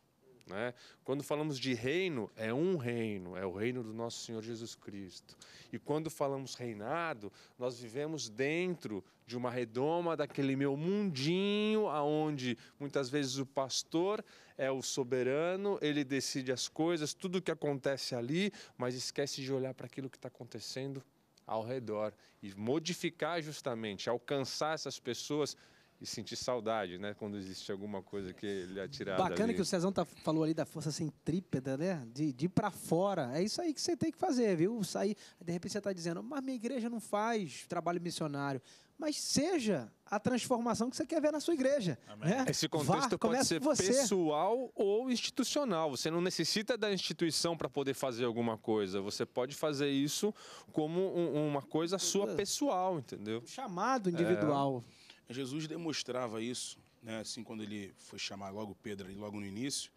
Né? Quando falamos de reino, é um reino, é o reino do nosso Senhor Jesus Cristo. E quando falamos reinado, nós vivemos dentro de uma redoma daquele meu mundinho, aonde muitas vezes o pastor é o soberano, ele decide as coisas, tudo o que acontece ali, mas esquece de olhar para aquilo que está acontecendo ao redor e modificar justamente, alcançar essas pessoas e sentir saudade, né? Quando existe alguma coisa que ele atirar Bacana ali. que o Cezão tá, falou ali da força centrípeta, né? De, de ir para fora. É isso aí que você tem que fazer, viu? Sair. De repente você está dizendo, mas minha igreja não faz trabalho missionário. Mas seja a transformação que você quer ver na sua igreja. Né? Esse contexto Vá, pode ser pessoal ou institucional. Você não necessita da instituição para poder fazer alguma coisa. Você pode fazer isso como um, uma coisa sua pessoal, entendeu? Um chamado individual. É Jesus demonstrava isso, né? assim, quando ele foi chamar logo Pedro, logo no início,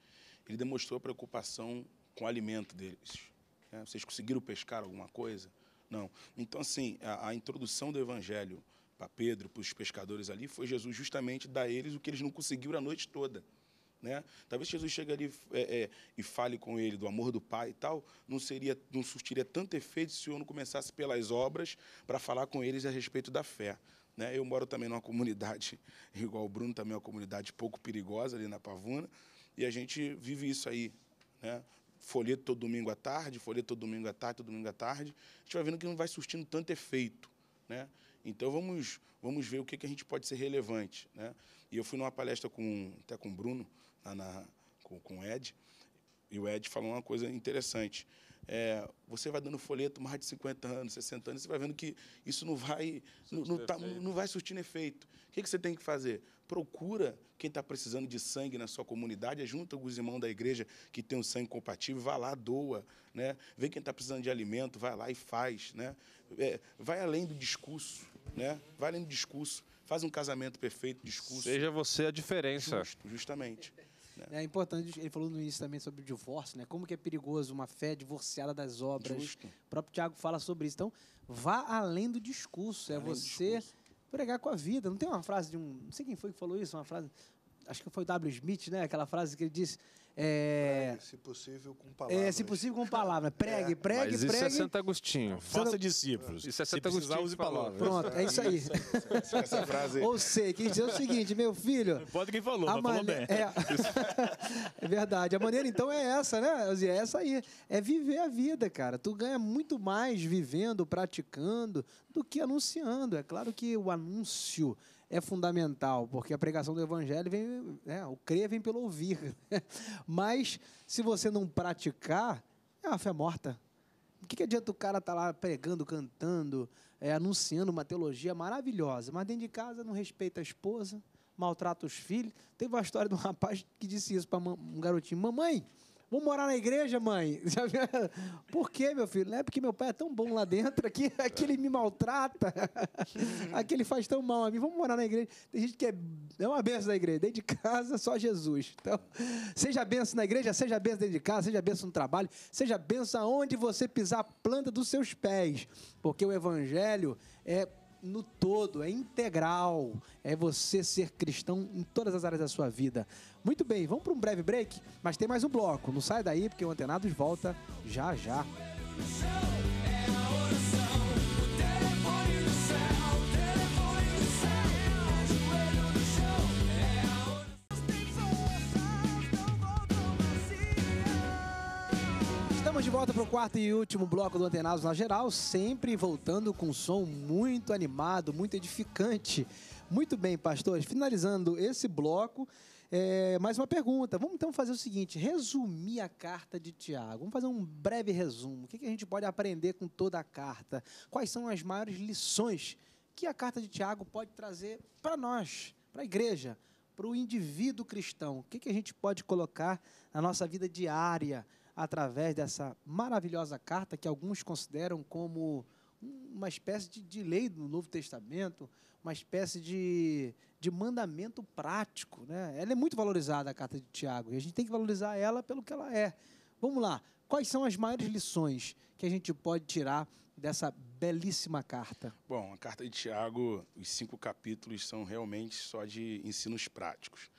ele demonstrou a preocupação com o alimento deles. Né? Vocês conseguiram pescar alguma coisa? Não. Então, assim, a, a introdução do evangelho para Pedro, para os pescadores ali, foi Jesus justamente dar a eles o que eles não conseguiram a noite toda. Né? Talvez Jesus chegue ali é, é, e fale com ele do amor do Pai e tal, não seria, não surtiria tanto efeito se o Senhor não começasse pelas obras para falar com eles a respeito da fé. Né? Eu moro também numa comunidade, igual o Bruno, também é uma comunidade pouco perigosa ali na Pavuna, e a gente vive isso aí. Né? Folheto todo domingo à tarde, folheto todo domingo à tarde, todo domingo à tarde. A gente vai vendo que não vai surtindo tanto efeito. Né? Então vamos, vamos ver o que, que a gente pode ser relevante. Né? E eu fui numa palestra com, até com o Bruno, na, na com, com o Ed, e o Ed falou uma coisa interessante. É, você vai dando folheto mais de 50 anos, 60 anos, você vai vendo que isso não vai, não, não, tá, não, vai surtindo efeito. O que, que, você tem que fazer? Procura quem está precisando de sangue na sua comunidade, junta com os irmãos da igreja que tem um sangue compatível, vai lá, doa. Né? Vê quem está precisando de alimento, vai lá e faz. Né? É, vai além do discurso, né? vai além do discurso. Faz um casamento perfeito, discurso. Seja você a diferença. Justo, justamente. É. é. importante, ele falou no início também sobre o divórcio, né? Como que é perigoso uma fé divorciada das obras. Justo. O próprio Tiago fala sobre isso. Então, vá além do discurso. É além é você discurso. pregar com a vida. Não tem uma frase de um. Não sei quem foi que falou isso, uma frase. Acho que foi o W. Smith, né? Aquela frase que ele disse é... Pregue, se possível, com palavras. É, se possível, com palavras. Pregue, é. pregue, Mas isso é pregue. Isso é Santo Agostinho. Faça discípulos. Isso é Santo Agostinho de palavras. Pronto, é isso aí. Essa, essa frase. Ou sei, quis dizer o seguinte, meu filho. Pode quem falou, mas mane... falou bem. É... é verdade. A maneira, então, é essa, né? É essa aí. É viver a vida, cara. Tu ganha muito mais vivendo, praticando, do que anunciando. É claro que o anúncio é fundamental, porque a pregação do evangelho vem, né, o crer vem pelo ouvir. Mas se você não praticar, é uma fé morta. O que, que adianta o cara estar tá lá pregando, cantando, é, anunciando uma teologia maravilhosa, mas dentro de casa não respeita a esposa, maltrata os filhos? Teve uma história de um rapaz que disse isso para um garotinho: Mamãe, Vamos morar na igreja, mãe? Por quê, meu filho? Não é porque meu pai é tão bom lá dentro, aqui, aqui ele me maltrata, aqui ele faz tão mal a mim. Vamos morar na igreja. Tem gente que é, é uma benção da igreja. Dentro de casa, só Jesus. Então, seja benção na igreja, seja benção dentro de casa, seja benção no trabalho, seja benção aonde você pisar a planta dos seus pés. Porque o evangelho é no todo, é integral. É você ser cristão em todas as áreas da sua vida. Muito bem, vamos para um breve break, mas tem mais um bloco. Não sai daí, porque o Antenados volta já já. Música Estamos de volta para o quarto e último bloco do Antenados na Geral, sempre voltando com um som muito animado, muito edificante. Muito bem, pastores, finalizando esse bloco, é, mais uma pergunta. Vamos então fazer o seguinte: resumir a carta de Tiago. Vamos fazer um breve resumo. O que, que a gente pode aprender com toda a carta? Quais são as maiores lições que a carta de Tiago pode trazer para nós, para a igreja, para o indivíduo cristão? O que, que a gente pode colocar na nossa vida diária? através dessa maravilhosa carta que alguns consideram como uma espécie de, de lei do Novo Testamento, uma espécie de, de mandamento prático. Né? Ela é muito valorizada, a carta de Tiago, e a gente tem que valorizar ela pelo que ela é. Vamos lá, quais são as maiores lições que a gente pode tirar dessa belíssima carta? Bom, a carta de Tiago, os cinco capítulos são realmente só de ensinos práticos.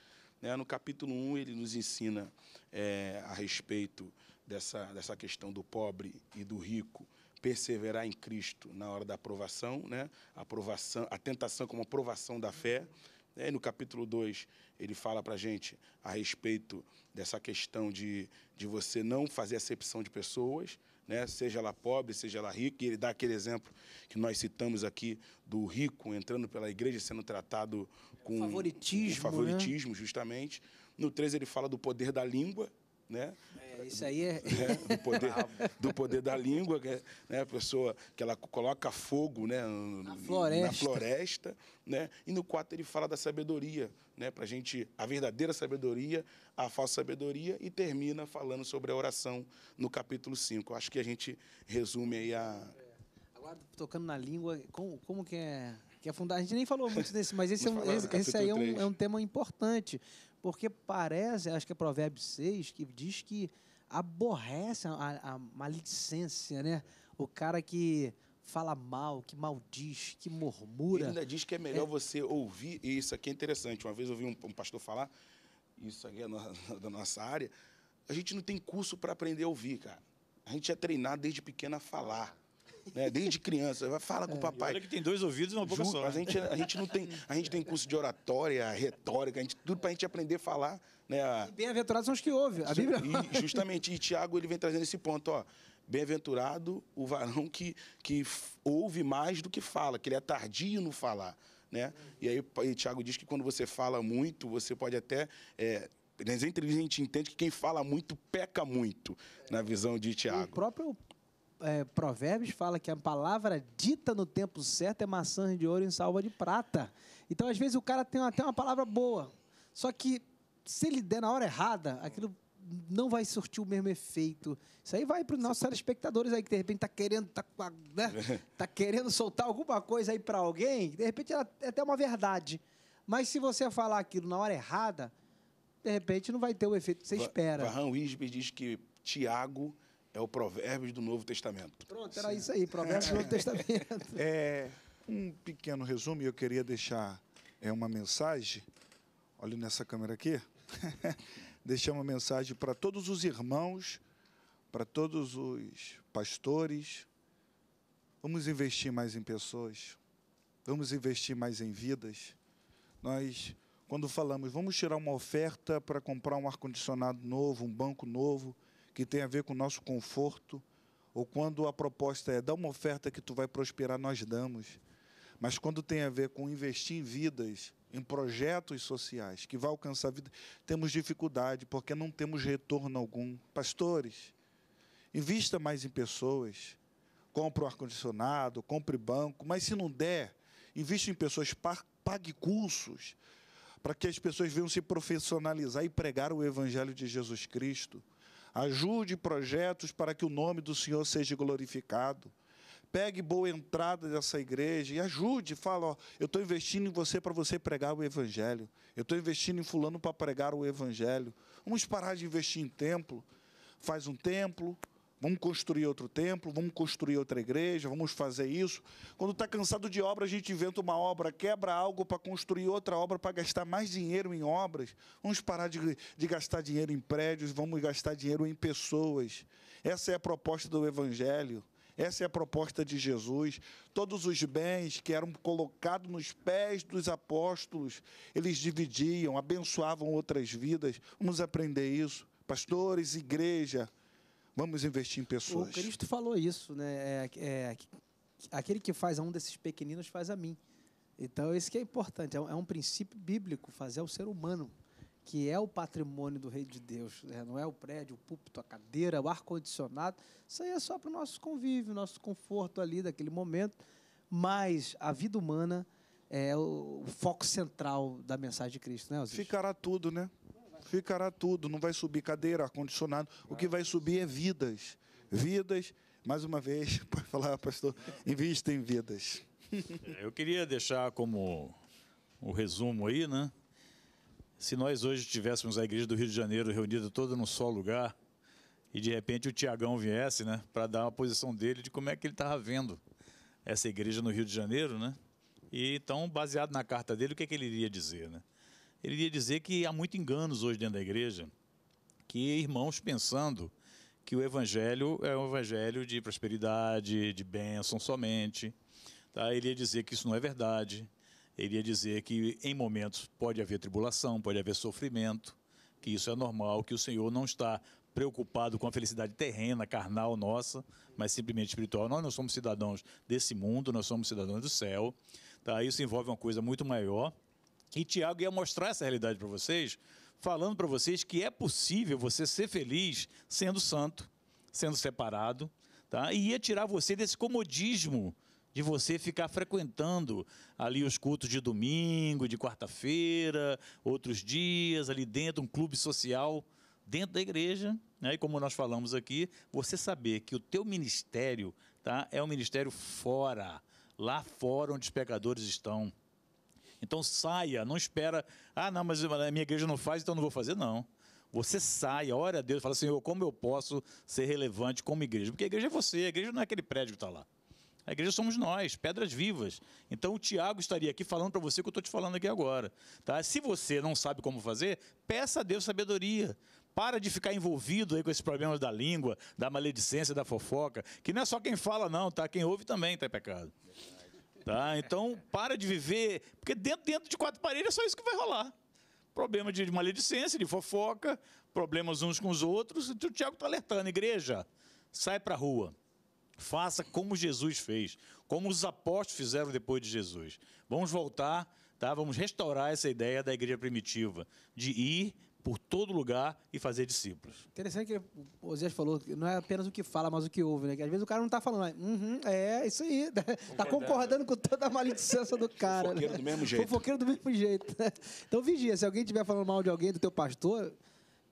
Né? No capítulo 1, ele nos ensina é, a respeito dessa, dessa questão do pobre e do rico perseverar em Cristo na hora da aprovação, né? a, aprovação a tentação como aprovação da fé. Né? E no capítulo 2, ele fala para a gente a respeito dessa questão de, de você não fazer acepção de pessoas, né? seja ela pobre, seja ela rica, e ele dá aquele exemplo que nós citamos aqui do rico entrando pela igreja sendo tratado com favoritismo, com favoritismo né? justamente. No 3 ele fala do poder da língua, né? É, isso aí é... é do, poder, do poder da língua, que é, né? A pessoa que ela coloca fogo, né? Na floresta. Na floresta né? E no 4 ele fala da sabedoria, né? Pra gente, a verdadeira sabedoria, a falsa sabedoria e termina falando sobre a oração no capítulo 5. Acho que a gente resume aí a... É. Agora, tocando na língua, como, como que é que é fundamental. A gente nem falou muito desse, mas esse, é um, esse, esse aí é um, é um, tema importante, porque parece, acho que é provérbio 6, que diz que aborrece a, a, a malicência, né? O cara que fala mal, que maldiz, que murmura. Ele ainda diz que é melhor é. você ouvir, e isso aqui é interessante, uma vez eu ouvi um, um pastor falar, isso aqui é no, da nossa área, a gente não tem curso para aprender a ouvir, cara. A gente é treinado desde pequeno a falar né? Desde criança. Vai, fala com o é. papai. Olha que tem dois ouvidos e uma boca Ju, só. Mas né? a gente, a gente não tem. A gente tem curso de oratória, retórica, a gente, tudo pra gente aprender a falar. Né? Bem-aventurados são os que ouvem. A Bíblia. E, justamente, e Tiago ele vem trazendo esse ponto, ó. Bem-aventurado o varão que, que ouve mais do que fala, que ele é tardio no falar. Né? E aí e Tiago diz que quando você fala muito, você pode até. É, entrevistas a gente entende que quem fala muito peca muito, na visão de Tiago. O próprio é, Provérbios fala que a palavra dita no tempo certo é maçã de ouro em salva de prata. Então, às vezes, o cara tem até uma palavra boa, só que se ele der na hora errada, aquilo não vai surtir o mesmo efeito. Isso aí vai para os nossos telespectadores aí que de repente tá querendo tá, né? tá querendo soltar alguma coisa aí para alguém, de repente ela é até uma verdade. Mas se você falar aquilo na hora errada, de repente não vai ter o efeito que você espera. Varrão Isbe diz que Tiago é o Provérbios do Novo Testamento. Pronto, era Sim. isso aí, Provérbios do Novo é. Testamento. É, um pequeno resumo, eu queria deixar é, uma mensagem. Olha nessa câmera aqui. deixar uma mensagem para todos os irmãos, para todos os pastores. Vamos investir mais em pessoas. Vamos investir mais em vidas. Nós, quando falamos, vamos tirar uma oferta para comprar um ar-condicionado novo, um banco novo que tem a ver com o nosso conforto, ou quando a proposta é dar uma oferta que tu vai prosperar, nós damos. Mas quando tem a ver com investir em vidas, em projetos sociais, que vai alcançar a vida, temos dificuldade, porque não temos retorno algum. Pastores, invista mais em pessoas, compre um ar-condicionado, compre banco, mas se não der, invista em pessoas, pague cursos, para que as pessoas venham se profissionalizar e pregar o Evangelho de Jesus Cristo. Ajude projetos para que o nome do Senhor seja glorificado. Pegue boa entrada dessa igreja e ajude. Fala, ó, eu estou investindo em você para você pregar o evangelho. Eu estou investindo em fulano para pregar o evangelho. Vamos parar de investir em templo. Faz um templo, Vamos construir outro templo, vamos construir outra igreja, vamos fazer isso. Quando está cansado de obra, a gente inventa uma obra, quebra algo para construir outra obra, para gastar mais dinheiro em obras. Vamos parar de, de gastar dinheiro em prédios, vamos gastar dinheiro em pessoas. Essa é a proposta do Evangelho. Essa é a proposta de Jesus. Todos os bens que eram colocados nos pés dos apóstolos, eles dividiam, abençoavam outras vidas. Vamos aprender isso. Pastores, igreja, Vamos investir em pessoas. O Cristo falou isso, né? É, é, aquele que faz a um desses pequeninos faz a mim. Então, isso que é importante. É um, é um princípio bíblico fazer o ser humano, que é o patrimônio do Rei de Deus. Né? Não é o prédio, o púlpito, a cadeira, o ar-condicionado. Isso aí é só para o nosso convívio, nosso conforto ali daquele momento. Mas a vida humana é o foco central da mensagem de Cristo, né, Osiris? Ficará tudo, né? Ficará tudo, não vai subir cadeira, ar-condicionado. O que vai subir é vidas. Vidas, mais uma vez, pode falar, pastor, invista em vidas. É, eu queria deixar como o resumo aí, né? Se nós hoje tivéssemos a igreja do Rio de Janeiro reunida toda num só lugar, e de repente o Tiagão viesse, né, para dar uma posição dele de como é que ele estava vendo essa igreja no Rio de Janeiro, né? E então, baseado na carta dele, o que, é que ele iria dizer, né? ele ia dizer que há muito enganos hoje dentro da igreja, que irmãos pensando que o evangelho é um evangelho de prosperidade, de bênção somente. Tá? Ele ia dizer que isso não é verdade. Ele ia dizer que em momentos pode haver tribulação, pode haver sofrimento, que isso é normal, que o Senhor não está preocupado com a felicidade terrena, carnal nossa, mas simplesmente espiritual. Nós não somos cidadãos desse mundo, nós somos cidadãos do céu. Tá? Isso envolve uma coisa muito maior. E Tiago ia mostrar essa realidade para vocês, falando para vocês que é possível você ser feliz sendo santo, sendo separado, tá? E ia tirar você desse comodismo de você ficar frequentando ali os cultos de domingo, de quarta-feira, outros dias ali dentro um clube social dentro da igreja, né? E como nós falamos aqui, você saber que o teu ministério, tá? É um ministério fora, lá fora onde os pecadores estão então saia, não espera, ah, não, mas a minha igreja não faz, então não vou fazer, não. Você saia, ora a Deus, fala, Senhor, como eu posso ser relevante como igreja? Porque a igreja é você, a igreja não é aquele prédio que está lá. A igreja somos nós, pedras vivas. Então o Tiago estaria aqui falando para você o que eu estou te falando aqui agora. Tá? Se você não sabe como fazer, peça a Deus sabedoria. Para de ficar envolvido aí com esses problemas da língua, da maledicência, da fofoca, que não é só quem fala, não, tá? Quem ouve também está pecado. Tá? Então, para de viver, porque dentro, dentro de quatro paredes é só isso que vai rolar. Problema de, maledicência, de fofoca, problemas uns com os outros. O Tiago está alertando, igreja, sai para a rua. Faça como Jesus fez, como os apóstolos fizeram depois de Jesus. Vamos voltar, tá? vamos restaurar essa ideia da igreja primitiva, de ir por todo lugar e fazer discípulos. Interessante que o Osias falou, que não é apenas o que fala, mas o que ouve, né? Que às vezes o cara não está falando, uhum, é isso aí, Tá concordando né? com toda a maledicência do cara. Né? Fofoqueiro né? do mesmo jeito. Fofoqueiro do mesmo jeito. Né? Então vigia, se alguém estiver falando mal de alguém, do teu pastor,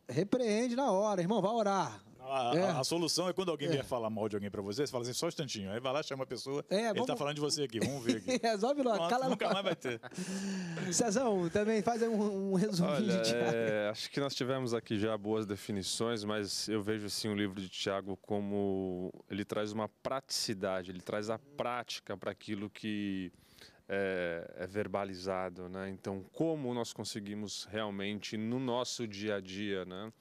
repreende na hora, irmão, vai orar a, é. a, a, solução é quando alguém é. vier falar mal de alguém para você, você fala assim, só um instantinho. Aí vai lá, chama a pessoa, é, vamos... ele tá falando de você aqui, vamos ver aqui. Resolve logo, cala Nunca mais vai ter. Cezão, também faz um, um resuminho Olha, de Tiago. É, acho que nós tivemos aqui já boas definições, mas eu vejo assim o livro de Tiago como ele traz uma praticidade, ele traz a prática para aquilo que é, é, verbalizado, né? Então, como nós conseguimos realmente no nosso dia a dia, né?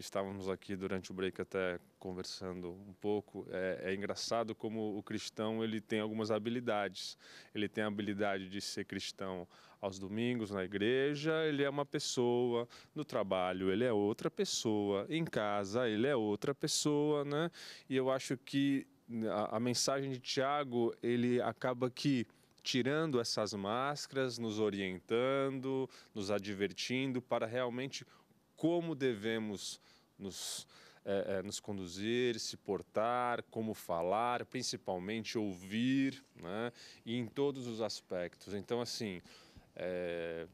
Estávamos aqui durante o break até conversando um pouco. É, é, engraçado como o cristão ele tem algumas habilidades. Ele tem a habilidade de ser cristão aos domingos na igreja, ele é uma pessoa. No trabalho ele é outra pessoa. Em casa ele é outra pessoa, né? E eu acho que né, a, a mensagem de Tiago ele acaba que tirando essas máscaras, nos orientando, nos advertindo para realmente como devemos nos, é, é, nos conduzir, se portar, como falar, principalmente ouvir, né? e em todos os aspectos. Então, assim, é,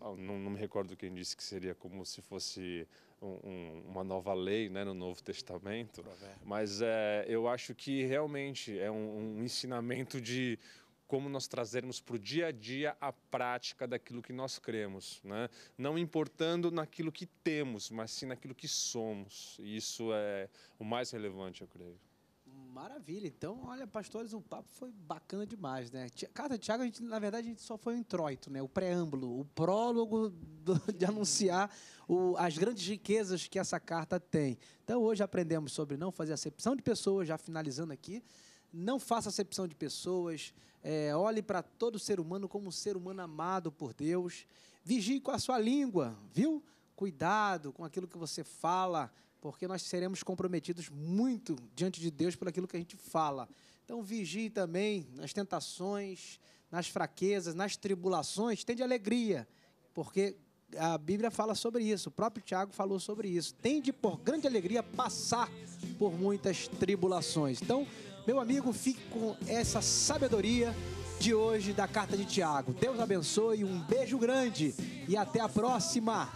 ah, não, não, me recordo quem disse que seria como se fosse um, um, uma nova lei né, no Novo Testamento, mas é, eu acho que realmente é um, um ensinamento de como nós trazermos para o dia a dia a prática daquilo que nós cremos, né? não importando naquilo que temos, mas sim naquilo que somos. E isso é o mais relevante, eu creio. Maravilha. Então, olha, pastores, o papo foi bacana demais, né? Carta de Tiago, a gente, na verdade, a gente só foi o um introito, né? O preâmbulo, o prólogo do, de anunciar o, as grandes riquezas que essa carta tem. Então, hoje aprendemos sobre não fazer acepção de pessoas, já finalizando aqui não faça acepção de pessoas, é, olhe para todo ser humano como um ser humano amado por Deus, vigie com a sua língua, viu? Cuidado com aquilo que você fala, porque nós seremos comprometidos muito diante de Deus por aquilo que a gente fala. Então vigie também nas tentações, nas fraquezas, nas tribulações, Tende alegria, porque a Bíblia fala sobre isso, o próprio Tiago falou sobre isso. Tende por grande alegria passar por muitas tribulações. Então, meu amigo, fique com essa sabedoria de hoje da carta de Tiago. Deus abençoe, um beijo grande e até a próxima.